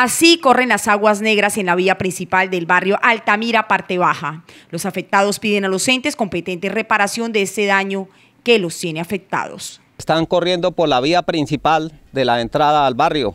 Así corren las aguas negras en la vía principal del barrio Altamira, parte baja. Los afectados piden a los entes competentes reparación de este daño que los tiene afectados. Están corriendo por la vía principal de la entrada al barrio.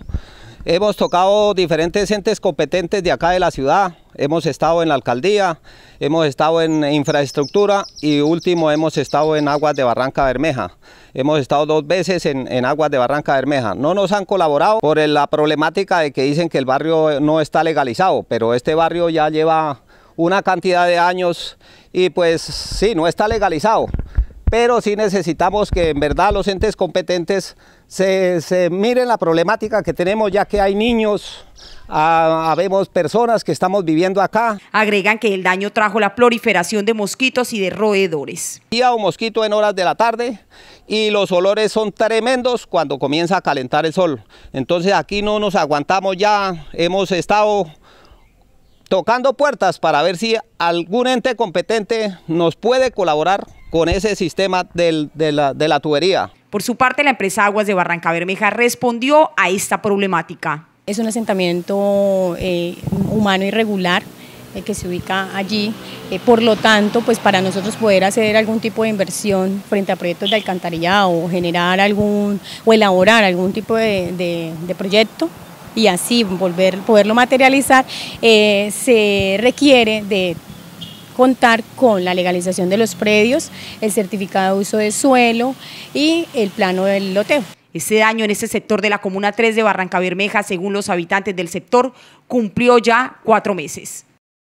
Hemos tocado diferentes entes competentes de acá de la ciudad, hemos estado en la alcaldía, hemos estado en infraestructura y último hemos estado en Aguas de Barranca Bermeja. Hemos estado dos veces en, Aguas de Barranca Bermeja. No nos han colaborado por la problemática de que dicen que el barrio no está legalizado, pero este barrio ya lleva una cantidad de años y pues sí, no está legalizado pero sí necesitamos que en verdad los entes competentes se, miren la problemática que tenemos, ya que hay niños, ah, habemos personas que estamos viviendo acá. Agregan que el daño trajo la proliferación de mosquitos y de roedores. Día un mosquito en horas de la tarde y los olores son tremendos cuando comienza a calentar el sol. Entonces aquí no nos aguantamos ya, hemos estado tocando puertas para ver si algún ente competente nos puede colaborar con ese sistema de, la, tubería. Por su parte, la empresa Aguas de Barranca Bermeja respondió a esta problemática. Es un asentamiento eh, humano irregular eh, que se ubica allí. Eh, por lo tanto, pues para nosotros poder hacer algún tipo de inversión frente a proyectos de alcantarillado o generar algún o elaborar algún tipo de proyecto, y así volver, poderlo materializar, eh, se requiere de contar con la legalización de los predios, el certificado de uso de suelo y el plano del loteo. ese daño en ese sector de la Comuna 3 de Barranca Bermeja, según los habitantes del sector, cumplió ya cuatro meses.